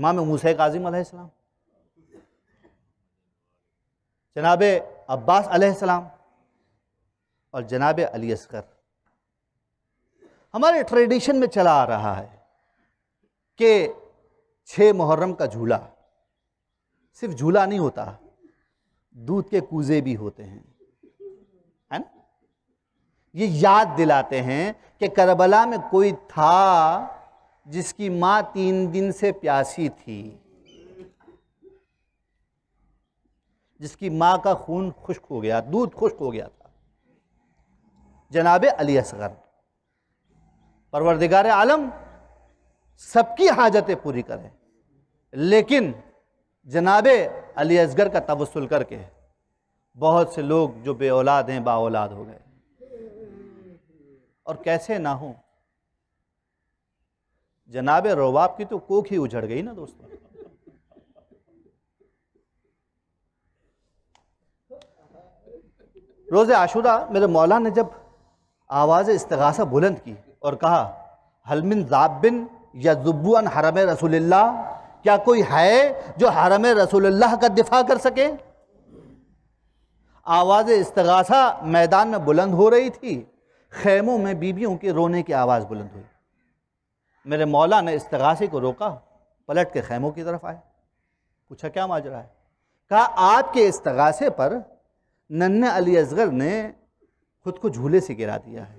इमाम मूसा काजिम अलैहिस्सलाम जनाब अब्बास अलैहिस्सलाम और जनाब अली असगर हमारे ट्रेडिशन में चला आ रहा है कि छः मुहर्रम का झूला सिर्फ झूला नहीं होता दूध के कूजे भी होते हैं है ना ये याद दिलाते हैं कि करबला में कोई था जिसकी माँ तीन दिन से प्यासी थी जिसकी माँ का खून खुश्क हो गया दूध खुश्क हो गया था जनाब अली असगर परवरदिगार आलम सबकी हाजतें पूरी करें लेकिन जनाब अली असगर का तवसल करके बहुत से लोग जो बे औलाद हैं बा औलाद हो गए और कैसे ना हो जनाब रोबाब की तो कोख ही उजड़ गई ना दोस्तों रोज़ आशुरा मेरे मौला ने जब आवाज़ इसतगासा बुलंद की और कहा हलमिन जाबिन या जुब्बुअन हरम रसोल्ला क्या कोई है जो हरम रसोल्ला का दिफा कर सके आवाज़ इसतगासा मैदान में बुलंद हो रही थी खैमों में बीबियों के रोने की आवाज़ बुलंद हुई मेरे मौला ने इसतगासे को रोका पलट के खैमों की तरफ आए पूछा क्या माजरा है कहा आपके इसतगासे पर नन्ने अली असगर ने खुद को झूले से गिरा दिया है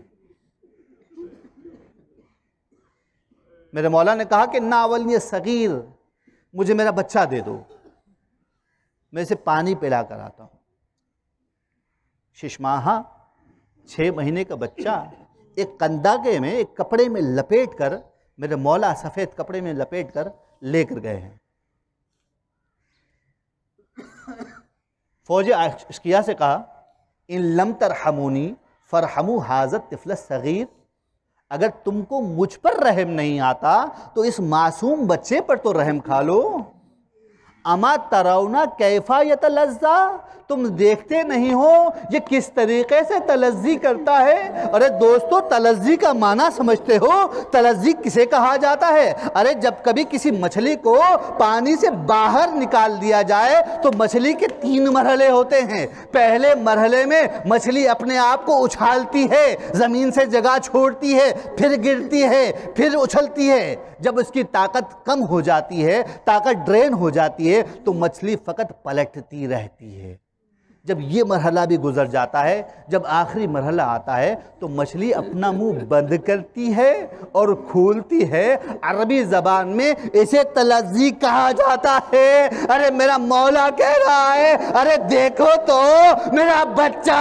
मेरे मौला ने कहा कि नावल ये सगीर मुझे मेरा बच्चा दे दो मैं इसे पानी पिला कर आता हूँ शिशमाहा छः महीने का बच्चा एक कंदाके में एक कपड़े में लपेट कर मेरे मौला सफ़ेद कपड़े में लपेट कर लेकर गए हैं फौज अश्किया से कहा इन लम फर हमू हाजत तिफल सग़ीर अगर तुमको मुझ पर रहम नहीं आता तो इस मासूम बच्चे पर तो रहम खा लो अमा तरौना कैफा यत लज्जा तुम देखते नहीं हो ये किस तरीके से तलज्जी करता है अरे दोस्तों तलज्जी का माना समझते हो तलज्जी किसे कहा जाता है अरे जब कभी किसी मछली को पानी से बाहर निकाल दिया जाए तो मछली के तीन मरहले होते हैं पहले मरहले में मछली अपने आप को उछालती है ज़मीन से जगह छोड़ती है फिर गिरती है फिर उछलती है जब उसकी ताकत कम हो जाती है ताकत ड्रेन हो जाती है तो मछली फ़कत पलटती रहती है जब ये मरहला भी गुजर जाता है जब आखिरी मरहला आता है तो मछली अपना मुंह बंद करती है और खोलती है अरबी ज़बान में इसे तलजी कहा जाता है अरे मेरा मौला कह रहा है अरे देखो तो मेरा बच्चा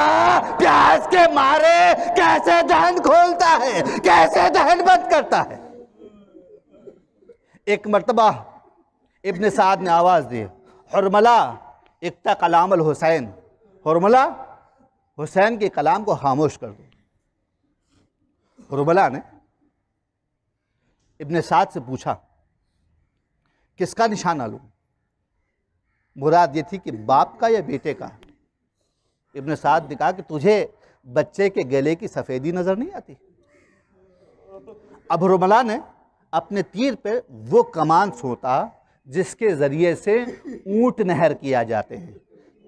प्यास के मारे कैसे दहन खोलता है कैसे दहन बंद करता है एक मरतबा इबन साद ने आवाज़ दी हरमला इकता कलाम हुसैन हरमला हुसैन के कलाम को खामोश कर दो हरमला ने इबन साद से पूछा किसका निशाना लूँ मुराद ये थी कि बाप का या बेटे का इब्ने साद ने कहा कि तुझे बच्चे के गले की सफ़ेदी नज़र नहीं आती अब रुमला ने अपने तीर पर वो कमान सोता जिसके ज़रिए से ऊँट नहर किया जाते हैं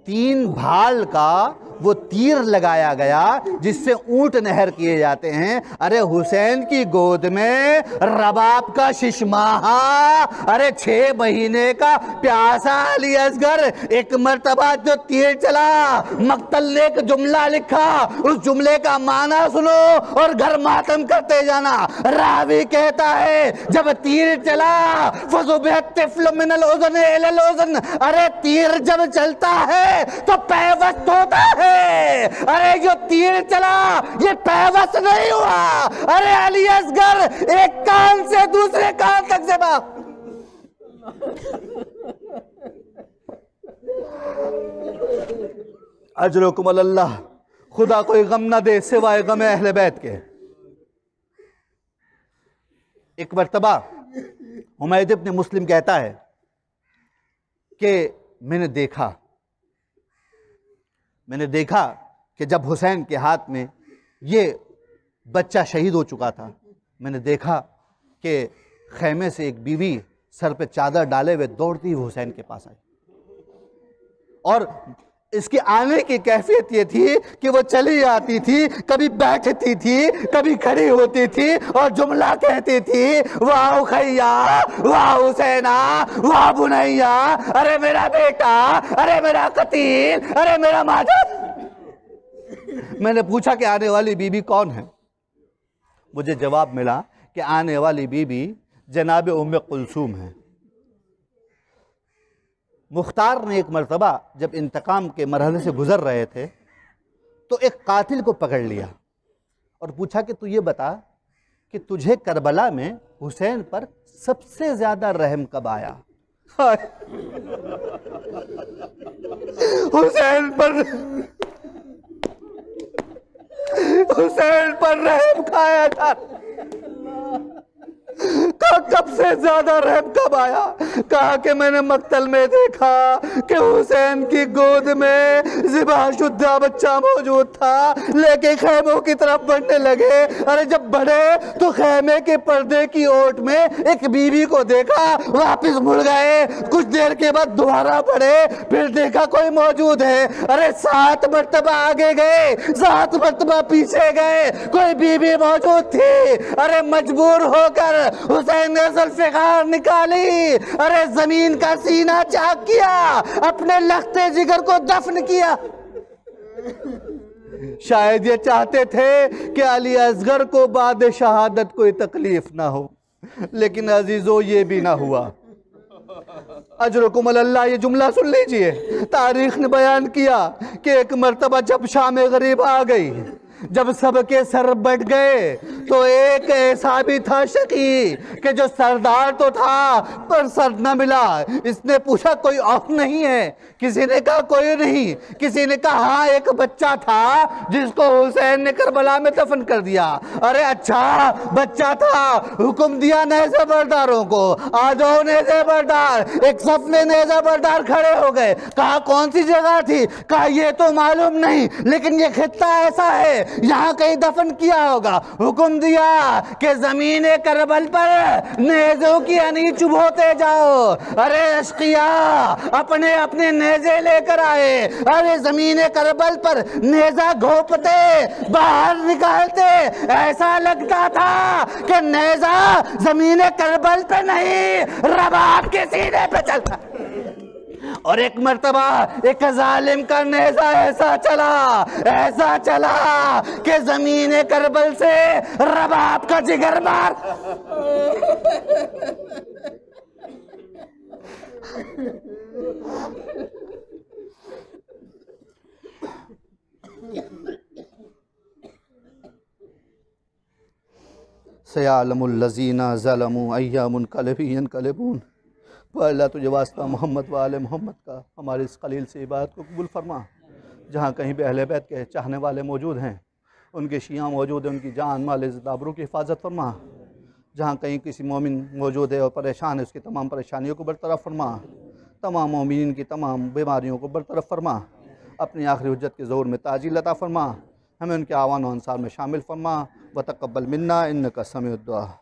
तीन भाल का वो तीर लगाया गया जिससे ऊंट नहर किए जाते हैं अरे हुसैन की गोद में रबाब का शिशमाहा अरे छ महीने का प्यासा अली असगर एक मरतबा जो तीर चला मकतल ने एक जुमला लिखा उस जुमले का माना सुनो और घर मातम करते जाना रावी कहता है जब तीर चला अरे तीर जब चलता है तो पैवस होता है अरे जो तीर चला ये पैवस नहीं हुआ अरे असगर एक कान से दूसरे कान तक जमा अजरकुम अल्लाह खुदा कोई गम ना दे सिवाय गम अहल बैत के एक मरतबा हुमैद इब्न मुस्लिम कहता है कि मैंने देखा मैंने देखा कि जब हुसैन के हाथ में ये बच्चा शहीद हो चुका था मैंने देखा कि खैमे से एक बीवी सर पे चादर डाले हुए दौड़ती हुई हुसैन के पास आई और इसकी आने की कैफियत ये थी कि वो चली आती थी कभी बैठती थी कभी खड़ी होती थी और जुमला कहती थी वाह खैया वाह हुसैना वाह बुनैया अरे मेरा बेटा अरे मेरा कतील अरे मेरा माजा मैंने पूछा कि आने वाली बीबी कौन है मुझे जवाब मिला कि आने वाली बीबी जनाब उम कुलसूम है मुख्तार ने एक मरतबा जब इंतकाम के मरहले से गुज़र रहे थे तो एक कातिल को पकड़ लिया और पूछा कि तू ये बता कि तुझे करबला में हुसैन पर सबसे ज़्यादा रहम कब आया [laughs] हुसैन पर हुसैन पर रहम खाया था कहा कब से ज्यादा रहम कब आया कहा कि मैंने मक्तल में देखा कि हुसैन की गोद में जिबा शुद्धा बच्चा मौजूद था लेके खेमों की तरफ बढ़ने लगे अरे जब बढ़े तो खैमे के पर्दे की ओट में एक बीवी को देखा वापस मुड़ गए कुछ देर के बाद दोबारा बढ़े फिर देखा कोई मौजूद है अरे सात मरतबा आगे गए सात मरतबा पीछे गए कोई बीवी मौजूद थी अरे मजबूर होकर उस से जुल्फिकार निकाली अरे जमीन का सीना चाक किया अपने लखते जिगर को दफन किया शायद ये चाहते थे कि अली असगर को बाद शहादत कोई तकलीफ ना हो लेकिन अजीज़ो ये भी ना हुआ अजरकुम अल्लाह ये जुमला सुन लीजिए तारीख ने बयान किया कि एक मरतबा जब शाम गरीब आ गई जब सबके सर बट गए तो एक ऐसा भी था शकी कि जो सरदार तो था पर सर न मिला इसने पूछा कोई और नहीं है किसी ने कहा कोई नहीं किसी ने कहा हाँ एक बच्चा था जिसको हुसैन ने करबला में दफन कर दिया अरे अच्छा बच्चा था हुक्म दिया नए जबरदारों को आ जाओ नए जबरदार एक सब में नहजे खड़े हो गए कहा कौन सी जगह थी कहा ये तो मालूम नहीं लेकिन ये खिता ऐसा है यहाँ कहीं दफन किया होगा हुक्म दिया कि ज़मीन करबल पर नेज़ों की अनी चुभोते जाओ अरे अश्किया अपने अपने नेज़े लेकर आए अरे ज़मीन करबल पर नेज़ा घोपते बाहर निकालते ऐसा लगता था कि नेज़ा ज़मीन करबल पर नहीं रबाब के सीने पर चलता और एक मरतबा एक जालिम का नेजा ऐसा चला ऐसा चला कि जमीन करबल से रबाब का जिगर मार सयालमजीना ज़लमू अयामकलबी कलबून वाला तुझे वास्ता मोहम्मद वाल मोहम्मद का हमारे इस कलील से इबादत को कबूल फरमा जहाँ कहीं भी अहल बैत के चाहने वाले मौजूद हैं उनके शिया मौजूद हैं उनकी जान माल दाबरों की हिफाजत फरमा जहाँ कहीं किसी मोमिन मौजूद है और परेशान है उसकी तमाम परेशानियों को बरतरफ फरमा तमाम मोमिन की तमाम बीमारियों को बरतरफ फरमा अपनी आखिरी हजत के ज़ोर में ताजी लता फरमा हमें उनके आवान अनसार में शामिल फरमा व तकबल मन्ना इन का समय